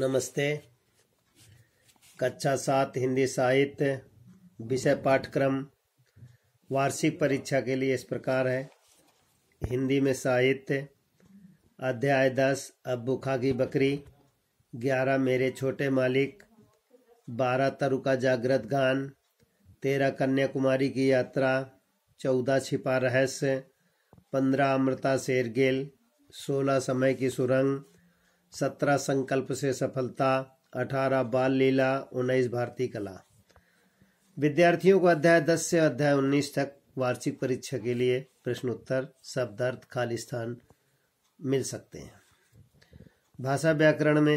नमस्ते कक्षा सात हिंदी साहित्य विषय पाठ्यक्रम वार्षिक परीक्षा के लिए इस प्रकार है हिंदी में साहित्य अध्याय दस अब बुखा की बकरी ग्यारह मेरे छोटे मालिक बारह तरु का जागृत गान तेरह कन्याकुमारी की यात्रा चौदह छिपा रहस्य पंद्रह अमृता शेरगिल सोलह समय की सुरंग सत्रह संकल्प से सफलता अठारह बाल लीला उन्नीस भारतीय कला विद्यार्थियों को अध्याय दस से अध्याय उन्नीस तक वार्षिक परीक्षा के लिए प्रश्नोत्तर अर्थ खाली स्थान मिल सकते हैं भाषा व्याकरण में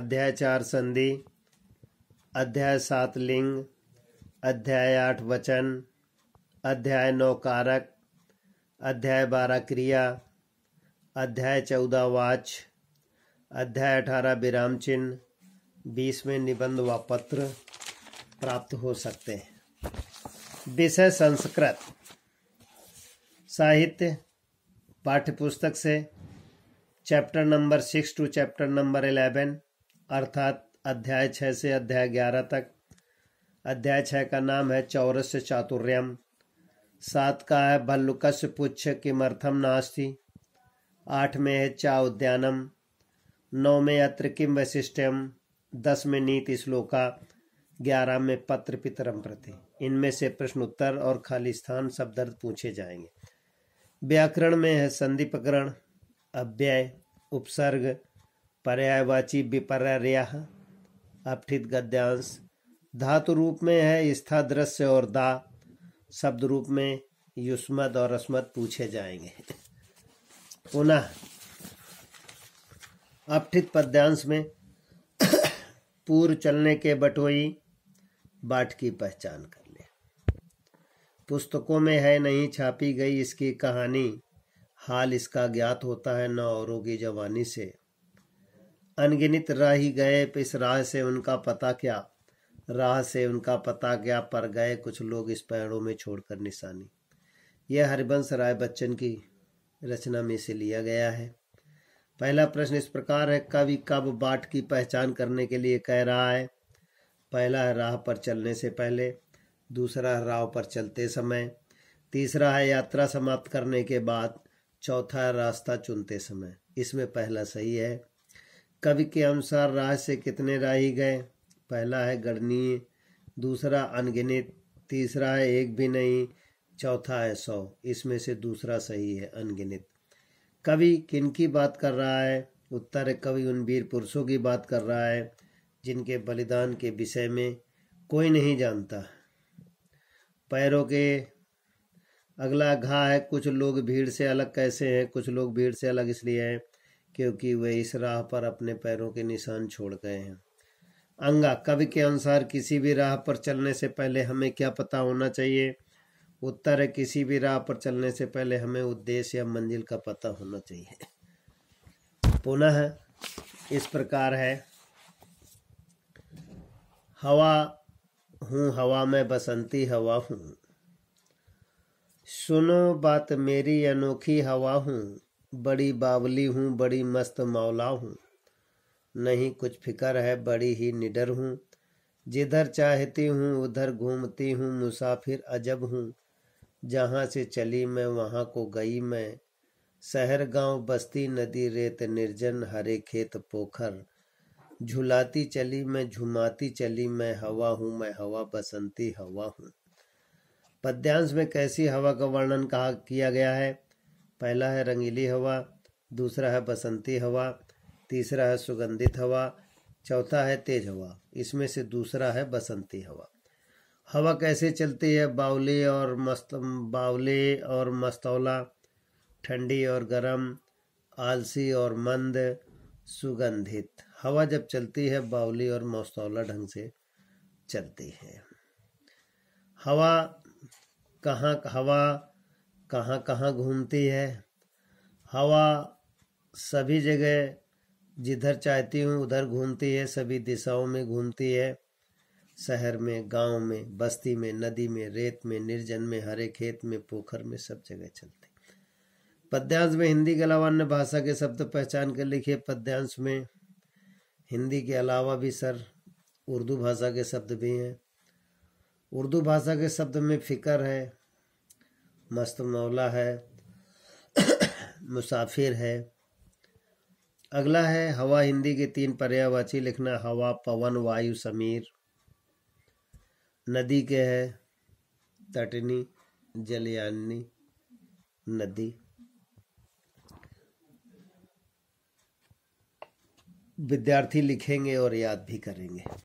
अध्याय चार संधि अध्याय सात लिंग अध्याय आठ वचन अध्याय नौ कारक अध्याय बारह क्रिया अध्याय चौदह वाच अध्याय अठारह विराम चिन्ह बीसवें निबंध व पत्र प्राप्त हो सकते हैं विषय संस्कृत साहित्य पाठ्यपुस्तक से chapter number six to chapter number eleven अर्थात अध्याय छः से अध्याय ग्यारह तक अध्याय छः का नाम है चौरस चातुर्यम सात का है भल्लुकस पुच्छ किमर्थम नास्ति आठ में है चा उद्यानम नौ में अत्र किम वैशिष्टम दस में नीति श्लोका ग्यारह में पत्र पितरम प्रति इनमें से प्रश्न उत्तर और खाली स्थान सब दर्द पूछे जाएंगे व्याकरण में है संधि प्रकरण अव्यय उपसर्ग पर्यायवाची विपर्या अपठित गद्यांश धातु रूप में है स्था दृश्य और दा शब्द रूप में युष्मद और अस्मद पूछे जाएंगे पुनः अपठित पद्यांश में पूर्व चलने के बटोई बाट की पहचान कर ले पुस्तकों में है नहीं छापी गई इसकी कहानी हाल इसका ज्ञात होता है न औरों की जवानी से अनगिनित राही गए इस राह से उनका पता क्या राह से उनका पता क्या पर गए कुछ लोग इस पैरों में छोड़कर निशानी यह हरिवंश राय बच्चन की रचना में से लिया गया है पहला प्रश्न इस प्रकार है कवि कब बाट की पहचान करने के लिए कह रहा है पहला है राह पर चलने से पहले दूसरा है राह पर चलते समय तीसरा है यात्रा समाप्त करने के बाद चौथा है रास्ता चुनते समय इसमें पहला सही है कवि के अनुसार राह से कितने राही गए पहला है गणनीय दूसरा अनगिनित तीसरा है एक भी नहीं चौथा है सौ इसमें से दूसरा सही है अनगिनित कवि किन की बात कर रहा है उत्तर कवि उन वीर पुरुषों की बात कर रहा है जिनके बलिदान के विषय में कोई नहीं जानता पैरों के अगला घा है कुछ लोग भीड़ से अलग कैसे हैं कुछ लोग भीड़ से अलग इसलिए हैं क्योंकि वे इस राह पर अपने पैरों के निशान छोड़ गए हैं अंगा कवि के अनुसार किसी भी राह पर चलने से पहले हमें क्या पता होना चाहिए उत्तर किसी भी राह पर चलने से पहले हमें उद्देश्य या मंजिल का पता होना चाहिए पुनः इस प्रकार है हवा हूँ हवा में बसंती हवा हूँ सुनो बात मेरी अनोखी हवा हूँ बड़ी बावली हूँ बड़ी मस्त मौला हूँ नहीं कुछ फिक्र है बड़ी ही निडर हूँ जिधर चाहती हूँ उधर घूमती हूँ मुसाफिर अजब हूँ जहाँ से चली मैं वहाँ को गई मैं शहर गांव बस्ती नदी रेत निर्जन हरे खेत पोखर झुलाती चली मैं झुमाती चली मैं हवा हूँ मैं हवा बसंती हवा हूँ पद्यांश में कैसी हवा का वर्णन कहा किया गया है पहला है रंगीली हवा दूसरा है बसंती हवा तीसरा है सुगंधित हवा चौथा है तेज हवा इसमें से दूसरा है बसंती हवा हवा कैसे चलती है बावली और मस्त बावली और मस्तौला ठंडी और गर्म आलसी और मंद सुगंधित हवा जब चलती है बावली और मस्तौला ढंग से चलती है हवा कहाँ हवा कहाँ कहाँ घूमती है हवा सभी जगह जिधर चाहती हूँ उधर घूमती है सभी दिशाओं में घूमती है शहर में गांव में बस्ती में नदी में रेत में निर्जन में हरे खेत में पोखर में सब जगह चलते पद्यांश में हिंदी के अलावा अन्य भाषा के शब्द पहचान कर लिखे पद्यांश में हिंदी के अलावा भी सर उर्दू भाषा के शब्द भी हैं उर्दू भाषा के शब्द में फ़िक्र है मस्त मौला है मुसाफिर है अगला है हवा हिंदी के तीन पर्यावाची लिखना हवा पवन वायु समीर नदी के है तटनी जलयानी नदी विद्यार्थी लिखेंगे और याद भी करेंगे